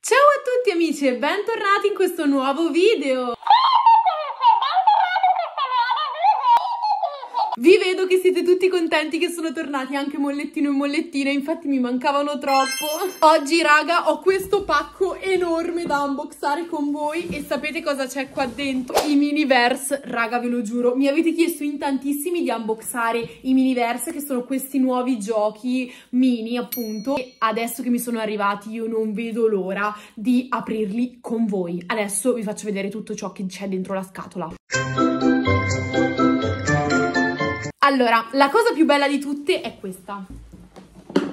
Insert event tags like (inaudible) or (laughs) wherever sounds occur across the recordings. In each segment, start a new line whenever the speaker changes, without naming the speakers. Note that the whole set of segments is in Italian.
Ciao a tutti amici e bentornati in questo nuovo video! Vi vedo che siete tutti contenti che sono tornati anche mollettino e mollettina, infatti mi mancavano troppo. Oggi raga ho questo pacco enorme da unboxare con voi e sapete cosa c'è qua dentro? I miniverse, raga ve lo giuro, mi avete chiesto in tantissimi di unboxare i miniverse che sono questi nuovi giochi mini appunto e adesso che mi sono arrivati io non vedo l'ora di aprirli con voi. Adesso vi faccio vedere tutto ciò che c'è dentro la scatola. Allora, la cosa più bella di tutte è questa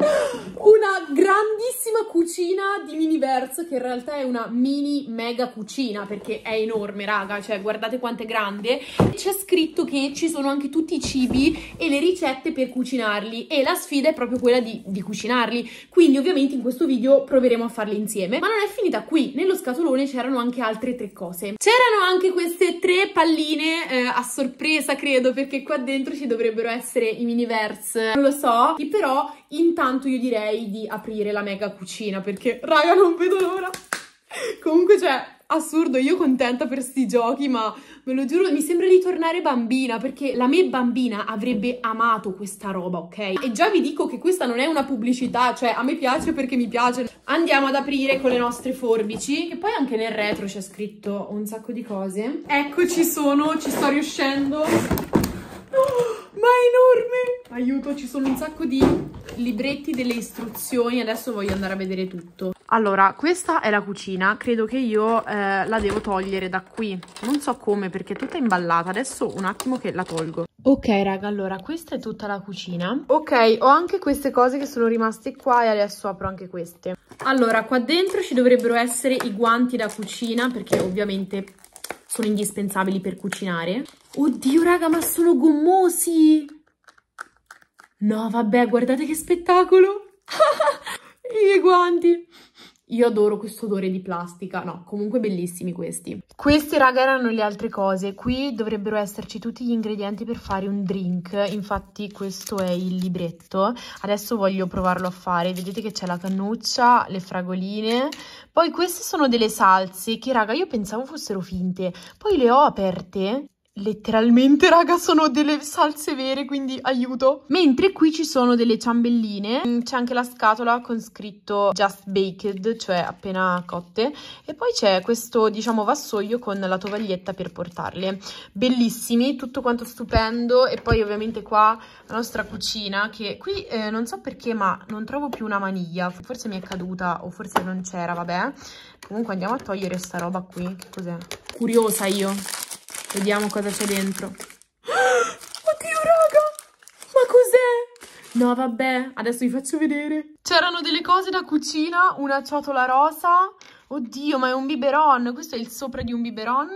una grandissima cucina di miniverse che in realtà è una mini mega cucina perché è enorme raga cioè guardate quanto è grande c'è scritto che ci sono anche tutti i cibi e le ricette per cucinarli e la sfida è proprio quella di, di cucinarli quindi ovviamente in questo video proveremo a farli insieme ma non è finita qui nello scatolone c'erano anche altre tre cose c'erano anche queste tre palline eh, a sorpresa credo perché qua dentro ci dovrebbero essere i miniverse non lo so però Intanto io direi di aprire la mega cucina perché, raga, non vedo l'ora. Comunque, cioè, assurdo, io contenta per sti giochi, ma ve lo giuro, mi sembra di tornare bambina, perché la me bambina avrebbe amato questa roba, ok? E già vi dico che questa non è una pubblicità, cioè a me piace perché mi piace. Andiamo ad aprire con le nostre forbici, che poi anche nel retro c'è scritto un sacco di cose. eccoci sono, ci sto riuscendo. Oh, (gasps) ma è enorme! Aiuto, ci sono un sacco di libretti delle istruzioni, adesso voglio andare a vedere tutto. Allora, questa è la cucina, credo che io eh, la devo togliere da qui, non so come perché è tutta imballata, adesso un attimo che la tolgo. Ok raga, allora questa è tutta la cucina. Ok, ho anche queste cose che sono rimaste qua e adesso apro anche queste. Allora, qua dentro ci dovrebbero essere i guanti da cucina perché ovviamente sono indispensabili per cucinare. Oddio raga, ma sono gommosi! No, vabbè, guardate che spettacolo! (laughs) I miei guanti! Io adoro questo odore di plastica, no, comunque bellissimi questi. Questi raga erano le altre cose, qui dovrebbero esserci tutti gli ingredienti per fare un drink, infatti questo è il libretto. Adesso voglio provarlo a fare, vedete che c'è la cannuccia, le fragoline, poi queste sono delle salse che raga io pensavo fossero finte, poi le ho aperte letteralmente raga sono delle salse vere quindi aiuto mentre qui ci sono delle ciambelline mm, c'è anche la scatola con scritto just baked cioè appena cotte e poi c'è questo diciamo vassoio con la tovaglietta per portarle bellissimi tutto quanto stupendo e poi ovviamente qua la nostra cucina che qui eh, non so perché ma non trovo più una maniglia forse mi è caduta o forse non c'era vabbè comunque andiamo a togliere sta roba qui che cos'è curiosa io Vediamo cosa c'è dentro. (gasps) Oddio, raga! Ma cos'è? No, vabbè, adesso vi faccio vedere. C'erano delle cose da cucina, una ciotola rosa. Oddio, ma è un biberon. Questo è il sopra di un biberon.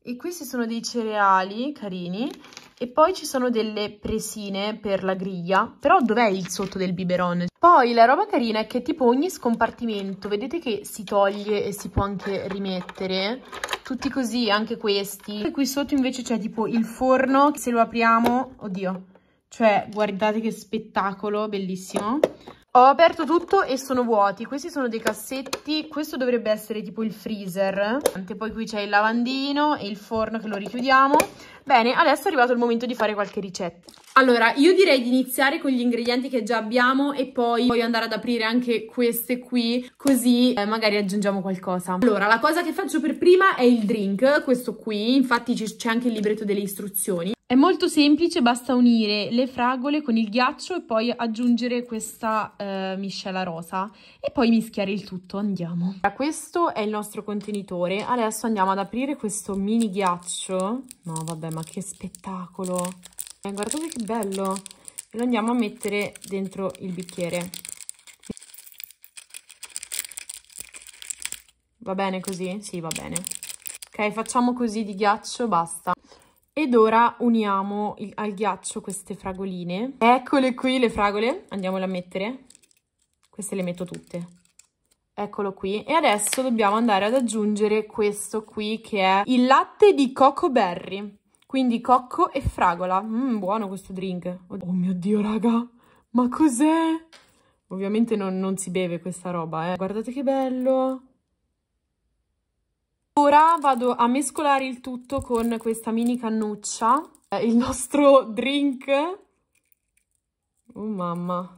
E questi sono dei cereali carini. E poi ci sono delle presine per la griglia, però dov'è il sotto del biberon? Poi la roba carina è che tipo ogni scompartimento, vedete che si toglie e si può anche rimettere, tutti così, anche questi. E qui sotto invece c'è tipo il forno, se lo apriamo, oddio, cioè guardate che spettacolo, bellissimo. Ho aperto tutto e sono vuoti, questi sono dei cassetti, questo dovrebbe essere tipo il freezer, poi qui c'è il lavandino e il forno che lo richiudiamo. Bene, adesso è arrivato il momento di fare qualche ricetta. Allora, io direi di iniziare con gli ingredienti che già abbiamo e poi voglio andare ad aprire anche queste qui, così eh, magari aggiungiamo qualcosa. Allora, la cosa che faccio per prima è il drink, questo qui, infatti c'è anche il libretto delle istruzioni. È molto semplice, basta unire le fragole con il ghiaccio e poi aggiungere questa eh, miscela rosa e poi mischiare il tutto, andiamo. Questo è il nostro contenitore, adesso andiamo ad aprire questo mini ghiaccio. No vabbè ma che spettacolo, eh, guardate che bello, e lo andiamo a mettere dentro il bicchiere. Va bene così? Sì va bene. Ok facciamo così di ghiaccio, basta. Ed ora uniamo il, al ghiaccio queste fragoline. Eccole qui le fragole, andiamole a mettere. Queste le metto tutte. Eccolo qui. E adesso dobbiamo andare ad aggiungere questo qui che è il latte di coco berry. Quindi cocco e fragola. Mmm, buono questo drink. Oh mio Dio, raga. Ma cos'è? Ovviamente non, non si beve questa roba, eh. Guardate che bello. Ora vado a mescolare il tutto con questa mini cannuccia, eh, il nostro drink. Oh mamma,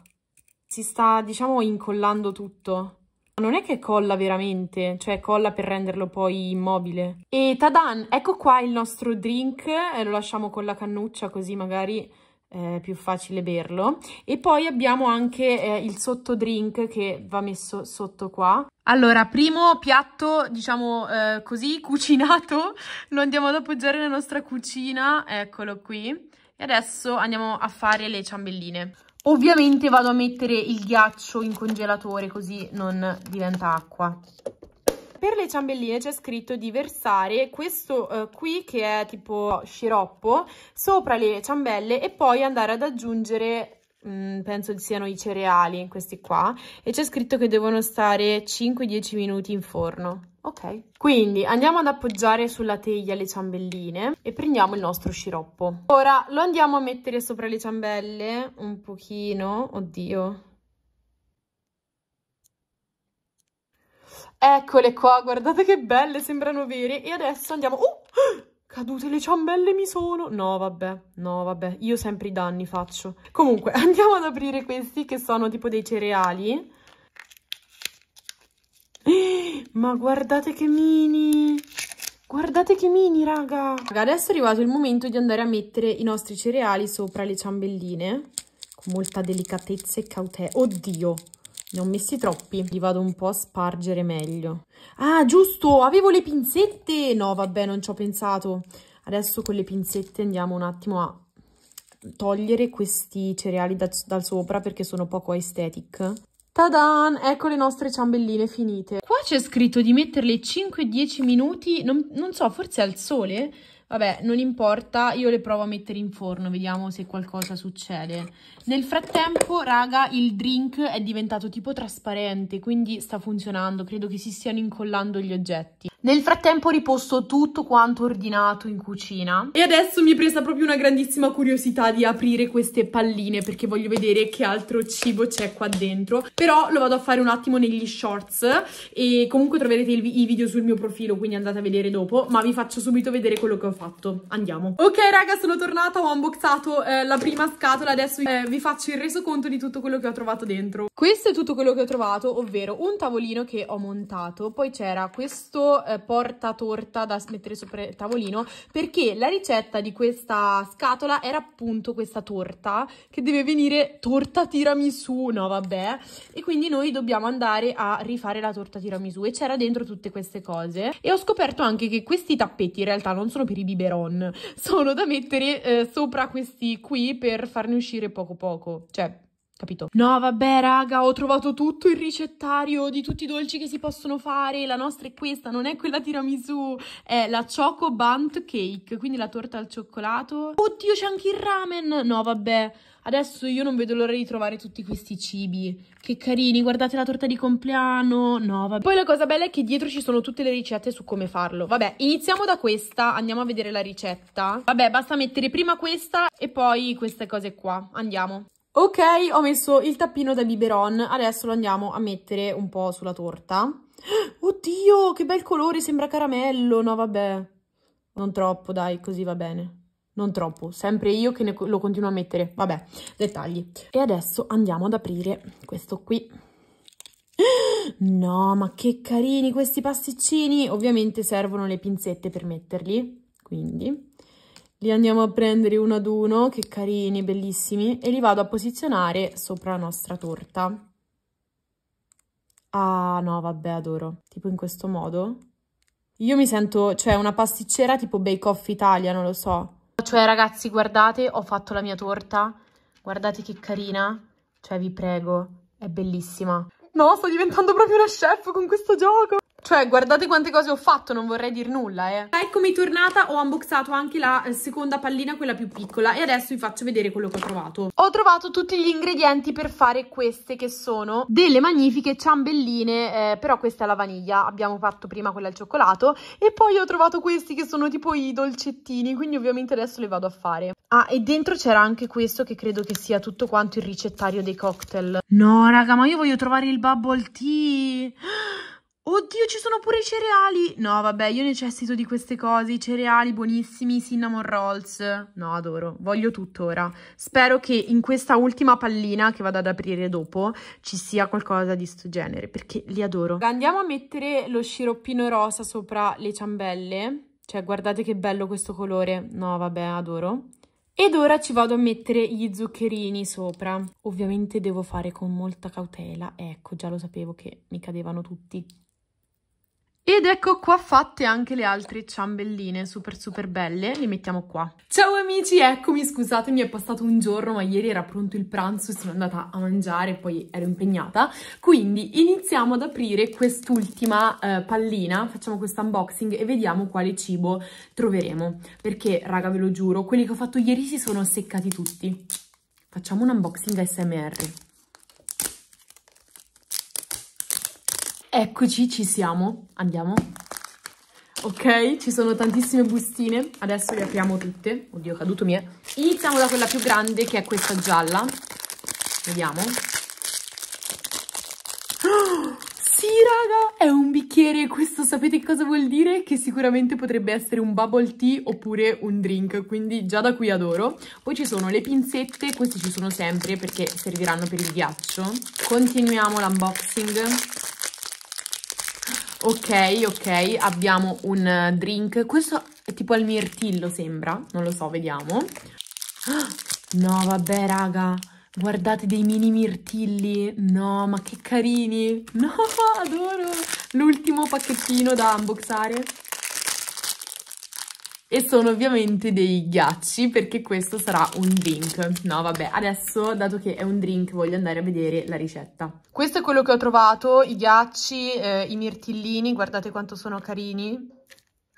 si sta diciamo incollando tutto. Non è che colla veramente, cioè colla per renderlo poi immobile. E tadan, ecco qua il nostro drink, eh, lo lasciamo con la cannuccia così magari eh, più facile berlo e poi abbiamo anche eh, il sottodrink che va messo sotto qua allora primo piatto diciamo eh, così (laughs) cucinato lo andiamo ad appoggiare nella nostra cucina eccolo qui e adesso andiamo a fare le ciambelline ovviamente vado a mettere il ghiaccio in congelatore così non diventa acqua per le ciambelline c'è scritto di versare questo eh, qui che è tipo sciroppo sopra le ciambelle e poi andare ad aggiungere mm, penso siano i cereali questi qua e c'è scritto che devono stare 5-10 minuti in forno ok quindi andiamo ad appoggiare sulla teglia le ciambelline e prendiamo il nostro sciroppo ora lo andiamo a mettere sopra le ciambelle un pochino oddio Eccole qua, guardate che belle, sembrano vere. E adesso andiamo... Oh! (gasps) Cadute le ciambelle mi sono... No, vabbè, no, vabbè, io sempre i danni faccio. Comunque, (laughs) andiamo ad aprire questi che sono tipo dei cereali. (gasps) Ma guardate che mini! Guardate che mini, raga! raga! Adesso è arrivato il momento di andare a mettere i nostri cereali sopra le ciambelline. Con molta delicatezza e cautela. Oddio! Ne ho messi troppi, li vado un po' a spargere meglio. Ah, giusto, avevo le pinzette! No, vabbè, non ci ho pensato. Adesso con le pinzette andiamo un attimo a togliere questi cereali da, dal sopra perché sono poco aesthetic. Tadan! Ecco le nostre ciambelline finite. Qua c'è scritto di metterle 5-10 minuti, non, non so, forse al sole? Vabbè, non importa, io le provo a mettere in forno, vediamo se qualcosa succede. Nel frattempo, raga, il drink è diventato tipo trasparente, quindi sta funzionando, credo che si stiano incollando gli oggetti. Nel frattempo riposto tutto quanto ordinato in cucina. E adesso mi è presa proprio una grandissima curiosità di aprire queste palline, perché voglio vedere che altro cibo c'è qua dentro. Però lo vado a fare un attimo negli shorts, e comunque troverete i video sul mio profilo, quindi andate a vedere dopo, ma vi faccio subito vedere quello che ho fatto andiamo ok raga sono tornata ho unboxato eh, la prima scatola adesso eh, vi faccio il resoconto di tutto quello che ho trovato dentro questo è tutto quello che ho trovato ovvero un tavolino che ho montato poi c'era questo eh, porta torta da mettere sopra il tavolino perché la ricetta di questa scatola era appunto questa torta che deve venire torta tiramisù no vabbè e quindi noi dobbiamo andare a rifare la torta tiramisù e c'era dentro tutte queste cose e ho scoperto anche che questi tappeti in realtà non sono per i biberon (laughs) sono da mettere eh, sopra questi qui per farne uscire poco poco, cioè capito? No, vabbè, raga, ho trovato tutto il ricettario di tutti i dolci che si possono fare. La nostra è questa, non è quella tiramisù, è la Choco Bunt Cake, quindi la torta al cioccolato. Oddio, c'è anche il ramen! No, vabbè. Adesso io non vedo l'ora di trovare tutti questi cibi. Che carini, guardate la torta di compleanno. No, vabbè. Poi la cosa bella è che dietro ci sono tutte le ricette su come farlo. Vabbè, iniziamo da questa, andiamo a vedere la ricetta. Vabbè, basta mettere prima questa e poi queste cose qua. Andiamo. Ok, ho messo il tappino da biberon, adesso lo andiamo a mettere un po' sulla torta. (gasps) Oddio, che bel colore, sembra caramello. No, vabbè. Non troppo, dai, così va bene non troppo, sempre io che lo continuo a mettere, vabbè, dettagli. E adesso andiamo ad aprire questo qui. No, ma che carini questi pasticcini! Ovviamente servono le pinzette per metterli, quindi li andiamo a prendere uno ad uno, che carini, bellissimi, e li vado a posizionare sopra la nostra torta. Ah, no, vabbè, adoro. Tipo in questo modo. Io mi sento, cioè, una pasticcera tipo Bake Off Italia, non lo so cioè ragazzi guardate ho fatto la mia torta, guardate che carina, cioè vi prego, è bellissima. No, sto diventando proprio una chef con questo gioco! Cioè, guardate quante cose ho fatto, non vorrei dir nulla, eh. Eccomi tornata, ho unboxato anche la eh, seconda pallina, quella più piccola, e adesso vi faccio vedere quello che ho trovato. Ho trovato tutti gli ingredienti per fare queste, che sono delle magnifiche ciambelline, eh, però questa è la vaniglia, abbiamo fatto prima quella al cioccolato, e poi ho trovato questi che sono tipo i dolcettini, quindi ovviamente adesso le vado a fare. Ah, e dentro c'era anche questo che credo che sia tutto quanto il ricettario dei cocktail. No, raga, ma io voglio trovare il bubble tea! Oddio, ci sono pure i cereali! No, vabbè, io necessito di queste cose, i cereali buonissimi, cinnamon rolls. No, adoro, voglio tutto ora. Spero che in questa ultima pallina che vado ad aprire dopo ci sia qualcosa di sto genere, perché li adoro. Andiamo a mettere lo sciroppino rosa sopra le ciambelle. Cioè, guardate che bello questo colore. No, vabbè, adoro. Ed ora ci vado a mettere gli zuccherini sopra. Ovviamente devo fare con molta cautela. Ecco, già lo sapevo che mi cadevano tutti. Ed ecco qua fatte anche le altre ciambelline super super belle, le mettiamo qua. Ciao amici, eccomi, scusatemi è passato un giorno ma ieri era pronto il pranzo, sono andata a mangiare poi ero impegnata, quindi iniziamo ad aprire quest'ultima eh, pallina, facciamo questo unboxing e vediamo quale cibo troveremo, perché raga ve lo giuro, quelli che ho fatto ieri si sono seccati tutti. Facciamo un unboxing ASMR. Eccoci, ci siamo. Andiamo. Ok, ci sono tantissime bustine. Adesso le apriamo tutte. Oddio, è caduto mie. Iniziamo da quella più grande, che è questa gialla. Vediamo. (gasps) sì, raga, è un bicchiere. Questo sapete cosa vuol dire? Che sicuramente potrebbe essere un bubble tea oppure un drink. Quindi già da qui adoro. Poi ci sono le pinzette. Queste ci sono sempre perché serviranno per il ghiaccio. Continuiamo l'unboxing. Ok, ok, abbiamo un eh, drink. Questo è tipo al mirtillo, sembra. Non lo so, vediamo. (gasps) No, vabbè, raga. Guardate dei mini mirtilli. No, ma che carini. (laughs) No, adoro. L'ultimo pacchettino da unboxare. E sono ovviamente dei ghiacci perché questo sarà un drink. No vabbè, adesso dato che è un drink voglio andare a vedere la ricetta. Questo è quello che ho trovato, i ghiacci, eh, i mirtillini, guardate quanto sono carini.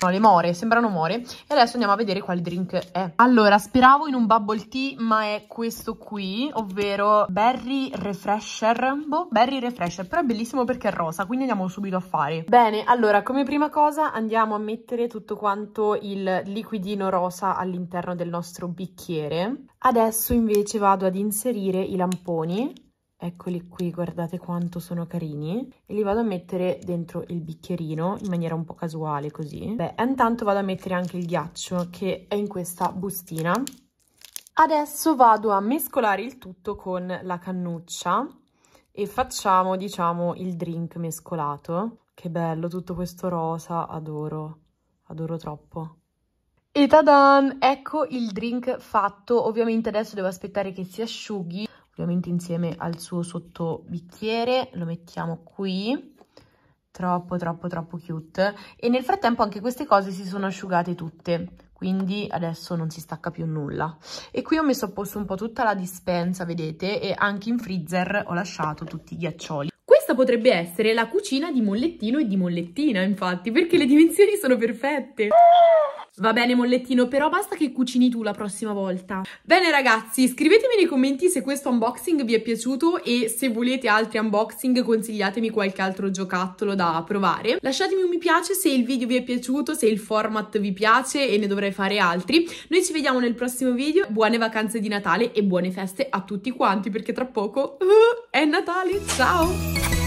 No, le more, sembrano more. E adesso andiamo a vedere quale drink è. Allora, speravo in un bubble tea, ma è questo qui, ovvero berry refresher. Boh, berry refresher, però è bellissimo perché è rosa, quindi andiamo subito a fare. Bene, allora, come prima cosa andiamo a mettere tutto quanto il liquidino rosa all'interno del nostro bicchiere. Adesso invece vado ad inserire i lamponi eccoli qui, guardate quanto sono carini, e li vado a mettere dentro il bicchierino in maniera un po' casuale così. Beh, intanto vado a mettere anche il ghiaccio che è in questa bustina. Adesso vado a mescolare il tutto con la cannuccia e facciamo, diciamo, il drink mescolato. Che bello, tutto questo rosa, adoro, adoro troppo. E tadan! Ecco il drink fatto, ovviamente adesso devo aspettare che si asciughi ovviamente insieme al suo sottobicchiere, lo mettiamo qui, troppo troppo troppo cute, e nel frattempo anche queste cose si sono asciugate tutte, quindi adesso non si stacca più nulla. E qui ho messo a posto un po' tutta la dispensa, vedete, e anche in freezer ho lasciato tutti i ghiaccioli. Questa potrebbe essere la cucina di mollettino e di mollettina, infatti, perché le dimensioni sono perfette. Va bene mollettino, però basta che cucini tu la prossima volta. Bene ragazzi, scrivetemi nei commenti se questo unboxing vi è piaciuto e se volete altri unboxing consigliatemi qualche altro giocattolo da provare. Lasciatemi un mi piace se il video vi è piaciuto, se il format vi piace e ne dovrei fare altri. Noi ci vediamo nel prossimo video, buone vacanze di Natale e buone feste a tutti quanti perché tra poco uh, (laughs) è Natale, ciao!